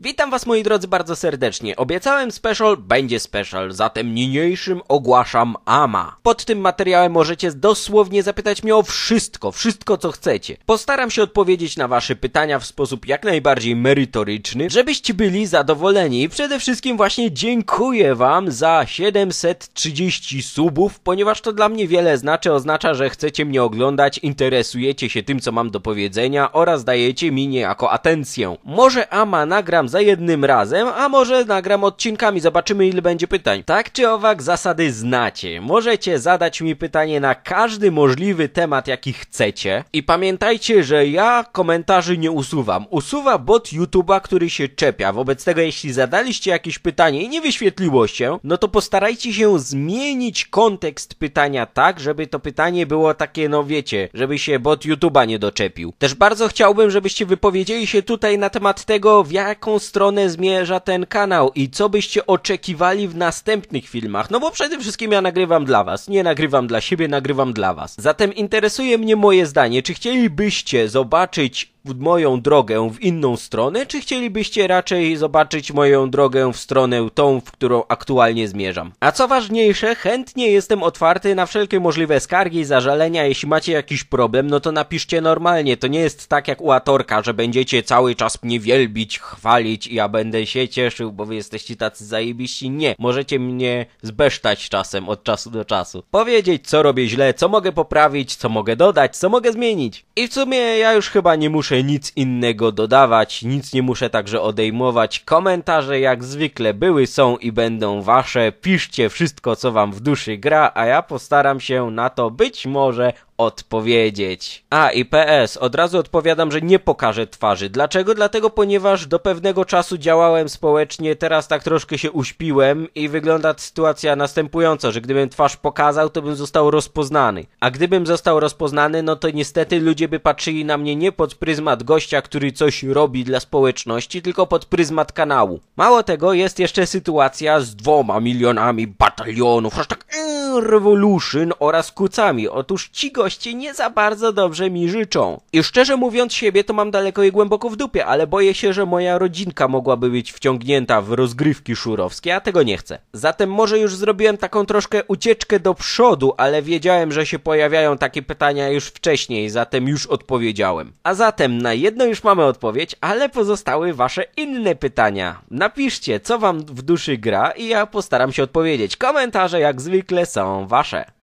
Witam was moi drodzy bardzo serdecznie. Obiecałem special, będzie special, zatem niniejszym ogłaszam AMA. Pod tym materiałem możecie dosłownie zapytać mnie o wszystko, wszystko co chcecie. Postaram się odpowiedzieć na wasze pytania w sposób jak najbardziej merytoryczny, żebyście byli zadowoleni. I przede wszystkim właśnie dziękuję wam za 730 subów, ponieważ to dla mnie wiele znaczy, oznacza, że chcecie mnie oglądać, interesujecie się tym co mam do powiedzenia oraz dajecie mi niejako atencję. Może AMA nagram za jednym razem, a może nagram odcinkami, zobaczymy ile będzie pytań. Tak czy owak zasady znacie. Możecie zadać mi pytanie na każdy możliwy temat, jaki chcecie. I pamiętajcie, że ja komentarzy nie usuwam. Usuwa bot YouTube'a, który się czepia. Wobec tego, jeśli zadaliście jakieś pytanie i nie wyświetliło się, no to postarajcie się zmienić kontekst pytania tak, żeby to pytanie było takie, no wiecie, żeby się bot YouTube'a nie doczepił. Też bardzo chciałbym, żebyście wypowiedzieli się tutaj na temat tego, w jaką stronę zmierza ten kanał i co byście oczekiwali w następnych filmach. No bo przede wszystkim ja nagrywam dla was, nie nagrywam dla siebie, nagrywam dla was. Zatem interesuje mnie moje zdanie, czy chcielibyście zobaczyć moją drogę w inną stronę, czy chcielibyście raczej zobaczyć moją drogę w stronę tą, w którą aktualnie zmierzam? A co ważniejsze, chętnie jestem otwarty na wszelkie możliwe skargi i zażalenia. Jeśli macie jakiś problem, no to napiszcie normalnie. To nie jest tak jak u Atorka, że będziecie cały czas mnie wielbić, chwalić i ja będę się cieszył, bo wy jesteście tacy zajebiści. Nie, możecie mnie zbesztać czasem, od czasu do czasu. Powiedzieć, co robię źle, co mogę poprawić, co mogę dodać, co mogę zmienić. I w sumie ja już chyba nie muszę nic innego dodawać, nic nie muszę także odejmować. Komentarze jak zwykle były, są i będą wasze. Piszcie wszystko, co wam w duszy gra, a ja postaram się na to być może odpowiedzieć. A i PS, od razu odpowiadam, że nie pokażę twarzy. Dlaczego? Dlatego, ponieważ do pewnego czasu działałem społecznie, teraz tak troszkę się uśpiłem i wygląda sytuacja następująca, że gdybym twarz pokazał, to bym został rozpoznany. A gdybym został rozpoznany, no to niestety ludzie by patrzyli na mnie nie pod pryzmat gościa, który coś robi dla społeczności, tylko pod pryzmat kanału. Mało tego, jest jeszcze sytuacja z dwoma milionami batalionów, aż tak Revolution oraz kucami. Otóż ci goście nie za bardzo dobrze mi życzą. I szczerze mówiąc siebie, to mam daleko i głęboko w dupie, ale boję się, że moja rodzinka mogłaby być wciągnięta w rozgrywki szurowskie, a tego nie chcę. Zatem może już zrobiłem taką troszkę ucieczkę do przodu, ale wiedziałem, że się pojawiają takie pytania już wcześniej, zatem już odpowiedziałem. A zatem na jedno już mamy odpowiedź, ale pozostały wasze inne pytania. Napiszcie, co wam w duszy gra i ja postaram się odpowiedzieć. Komentarze jak zwykle są są wasze